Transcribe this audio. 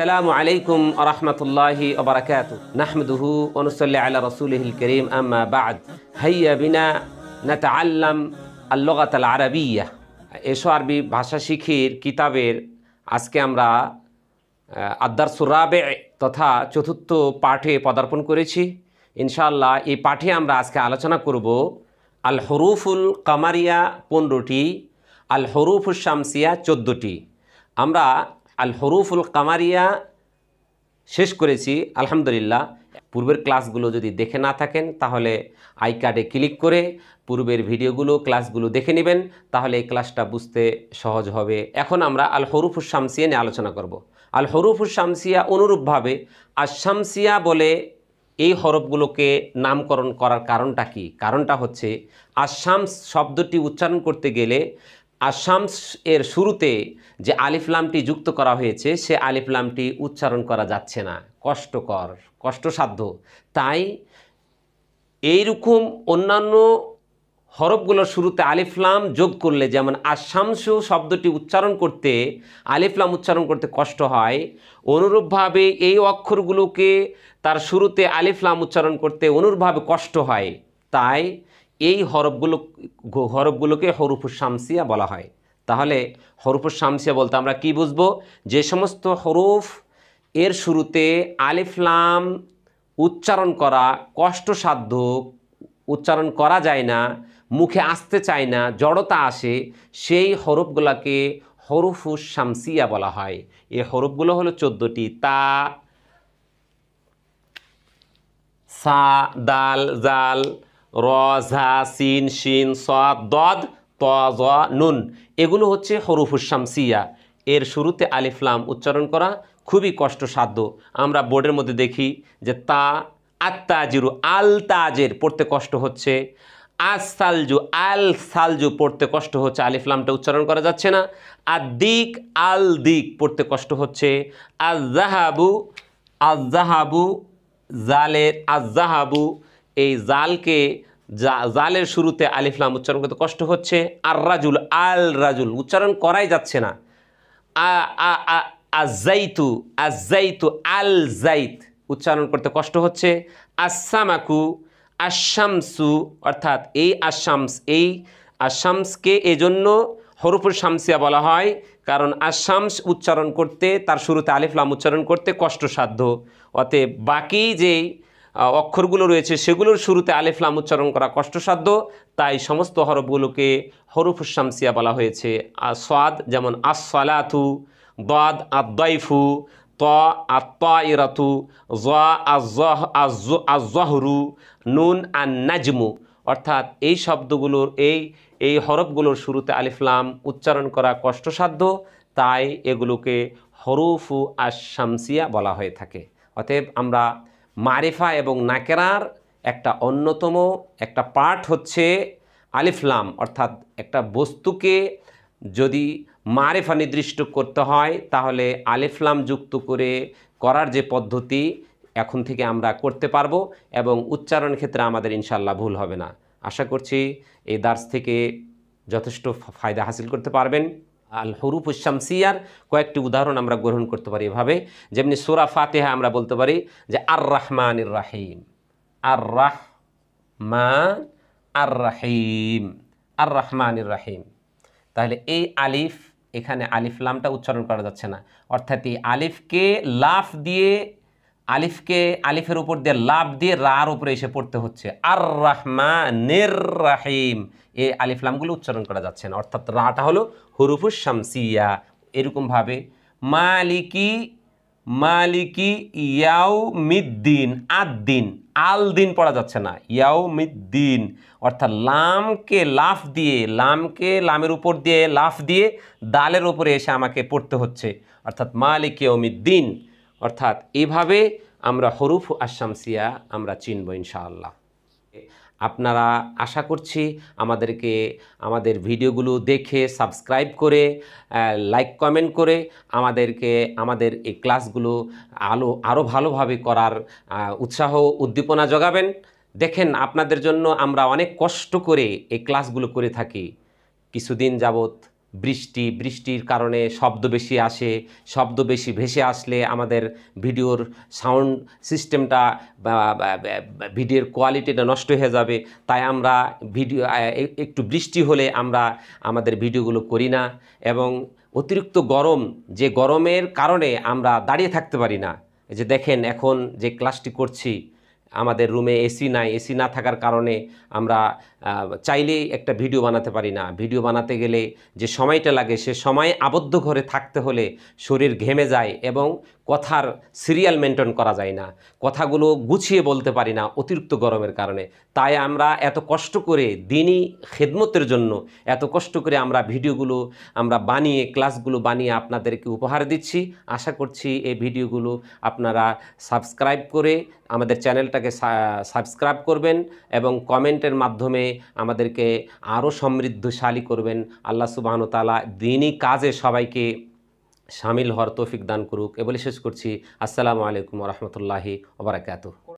আসসালামু আলাইকুম আরহামতুল্লাহি ওবরাকাত নাহমদুহু অনুসল্লি আলা রসুলহিল করিম আম্মা বাদ হাইয়া বিনা নাতা আল্লাম আল্লগাত আল আরবিয়া এসো আরবি ভাষা শিখির কিতাবের আজকে আমরা আদ্দার সুরাবে তথা চতুর্থ পাঠে পদার্পণ করেছি ইনশাআল্লাহ এই পাঠে আমরা আজকে আলোচনা করব আল হরুফুল কামারিয়া পনেরোটি আল হরুফুল শামসিয়া চোদ্দটি আমরা আল হরুফুল কামারিয়া শেষ করেছি আলহামদুলিল্লাহ পূর্বের ক্লাসগুলো যদি দেখে না থাকেন তাহলে আই কার্ডে ক্লিক করে পূর্বের ভিডিওগুলো ক্লাসগুলো দেখে নেবেন তাহলে এই ক্লাসটা বুঝতে সহজ হবে এখন আমরা আল হরুফুর শামসিয়া নিয়ে আলোচনা করব আল হরুফুর শামসিয়া অনুরূপভাবে আর শামসিয়া বলে এই হরফগুলোকে নামকরণ করার কারণটা কি কারণটা হচ্ছে শামস শব্দটি উচ্চারণ করতে গেলে আসামস এর শুরুতে যে আলিফলামটি যুক্ত করা হয়েছে সে আলিফলামটি উচ্চারণ করা যাচ্ছে না কষ্টকর কষ্টসাধ্য তাই এইরকম অন্যান্য হরফগুলোর শুরুতে আলিফলাম যোগ করলে যেমন আসামসু শব্দটি উচ্চারণ করতে আলিফলাম উচ্চারণ করতে কষ্ট হয় অনুরূপভাবে এই অক্ষরগুলোকে তার শুরুতে আলিফলাম উচ্চারণ করতে অনুরূপভাবে কষ্ট হয় তাই এই হরফগুলো হরফগুলোকে হরুফুর শামসিয়া বলা হয় তাহলে হরুফুর শামসিয়া বলতে আমরা কি বুঝবো যে সমস্ত হরুফ এর শুরুতে আলিফলাম উচ্চারণ করা কষ্টসাধ্য উচ্চারণ করা যায় না মুখে আসতে চায় না জড়তা আসে সেই হরফগুলোকে হরফুস শামসিয়া বলা হয় এই হরফগুলো হলো চোদ্দোটি তা সা দাল জাল রজা সিন শিন সদ দদ ত জ নুন এগুলো হচ্ছে সিয়া এর শুরুতে আলিফলাম উচ্চারণ করা খুবই কষ্টসাধ্য আমরা বোর্ডের মধ্যে দেখি যে তা আত্তাজিরু আল তাজের পড়তে কষ্ট হচ্ছে আজ সালজু আল সালজু পড়তে কষ্ট হচ্ছে আলিফলামটা উচ্চারণ করা যাচ্ছে না আর দিক আল দিক পড়তে কষ্ট হচ্ছে আজ জাহাবু আজ জাহাবু জালের আজ জাহাবু এই জালকে জালের শুরুতে আলিফলাম উচ্চারণ করতে কষ্ট হচ্ছে আর রাজুল আল রাজুল উচ্চারণ করাই যাচ্ছে না আজাইতু আজাইতু আল জাইত উচ্চারণ করতে কষ্ট হচ্ছে আসামাকু আশামসু অর্থাৎ এই আশামস এই আশামসকে এজন্য হরফুর শামসিয়া বলা হয় কারণ আশামস উচ্চারণ করতে তার শুরুতে আলিফলাম উচ্চারণ করতে কষ্টসাধ্য অতএব বাকি যেই অক্ষরগুলো রয়েছে সেগুলোর শুরুতে আলেফলাম উচ্চারণ করা কষ্টসাধ্য তাই সমস্ত হরফগুলোকে হরফুসামসিয়া বলা হয়েছে সাদ যেমন আসলাথু দাদ আদাইফু ত আত্মাইরাতু জা আজহরু নুন আন নাজমু অর্থাৎ এই শব্দগুলোর এই এই হরফগুলোর শুরুতে আলিফলাম উচ্চারণ করা কষ্টসাধ্য তাই এগুলোকে আশ আশামসিয়া বলা হয়ে থাকে অতএব আমরা মারেফা এবং নাকেরার একটা অন্যতম একটা পার্ট হচ্ছে আলিফলাম অর্থাৎ একটা বস্তুকে যদি মারেফা নির্দিষ্ট করতে হয় তাহলে আলিফলাম যুক্ত করে করার যে পদ্ধতি এখন থেকে আমরা করতে পারবো এবং উচ্চারণ ক্ষেত্রে আমাদের ইনশাল্লাহ ভুল হবে না আশা করছি এই দার্স থেকে যথেষ্ট ফায়দা হাসিল করতে পারবেন আল হরুফ শামসিয়ার কয়েকটি উদাহরণ আমরা গ্রহণ করতে পারি এভাবে যেমনি সোরা ফাতেহা আমরা বলতে পারি যে আর রাহমান রাহিম আর রাহ মান আর রাহিম আর রাহমান রাহিম তাহলে এই আলিফ এখানে আলিফ লামটা উচ্চারণ করা যাচ্ছে না অর্থাৎ এই আলিফকে লাফ দিয়ে আলিফকে আলিফের উপর দিয়ে লাভ দিয়ে রার উপরে এসে পড়তে হচ্ছে আর রাহমানের রাহিম এই আলিফলামগুলো উচ্চারণ করা যাচ্ছে না অর্থাৎ রাটা হলো হরুফুস শামসিয়া এরকমভাবে মালিকি মালিকি ইয়াও মিদ্দিন আদ্দিন আল দিন পড়া যাচ্ছে না ইয়াও মিদ্দিন অর্থাৎ লামকে লাফ দিয়ে লামকে লামের উপর দিয়ে লাফ দিয়ে দালের উপরে এসে আমাকে পড়তে হচ্ছে অর্থাৎ মালিক মিদ্দিন অর্থাৎ এভাবে আমরা হরুফ আশামসিয়া আমরা চিনব ইনশাআল্লাহ আপনারা আশা করছি আমাদেরকে আমাদের ভিডিওগুলো দেখে সাবস্ক্রাইব করে লাইক কমেন্ট করে আমাদেরকে আমাদের এই ক্লাসগুলো আলো আরও ভালোভাবে করার উৎসাহ উদ্দীপনা যোগাবেন দেখেন আপনাদের জন্য আমরা অনেক কষ্ট করে এই ক্লাসগুলো করে থাকি কিছুদিন যাবত বৃষ্টি বৃষ্টির কারণে শব্দ বেশি আসে শব্দ বেশি ভেসে আসলে আমাদের ভিডিওর সাউন্ড সিস্টেমটা ভিডিওর কোয়ালিটিটা নষ্ট হয়ে যাবে তাই আমরা ভিডিও একটু বৃষ্টি হলে আমরা আমাদের ভিডিওগুলো করি না এবং অতিরিক্ত গরম যে গরমের কারণে আমরা দাঁড়িয়ে থাকতে পারি না যে দেখেন এখন যে ক্লাসটি করছি আমাদের রুমে এসি নাই এসি না থাকার কারণে আমরা চাইলে একটা ভিডিও বানাতে পারি না ভিডিও বানাতে গেলে যে সময়টা লাগে সে সময়ে আবদ্ধ ঘরে থাকতে হলে শরীর ঘেমে যায় এবং কথার সিরিয়াল মেনটেন করা যায় না কথাগুলো গুছিয়ে বলতে পারি না অতিরিক্ত গরমের কারণে তাই আমরা এত কষ্ট করে দিনই খেদমতের জন্য এত কষ্ট করে আমরা ভিডিওগুলো আমরা বানিয়ে ক্লাসগুলো বানিয়ে আপনাদেরকে উপহার দিচ্ছি আশা করছি এই ভিডিওগুলো আপনারা সাবস্ক্রাইব করে আমাদের চ্যানেলটাকে সাবস্ক্রাইব করবেন এবং কমেন্টের মাধ্যমে আমাদেরকে আরও সমৃদ্ধশালী করবেন আল্লাহ তালা দিনই কাজে সবাইকে সামিল হওয়ার তৌফিক দান করুক এ বলে শেষ করছি আসসালামু আলাইকুম রহমতুল্লাহি ওবরাকাতু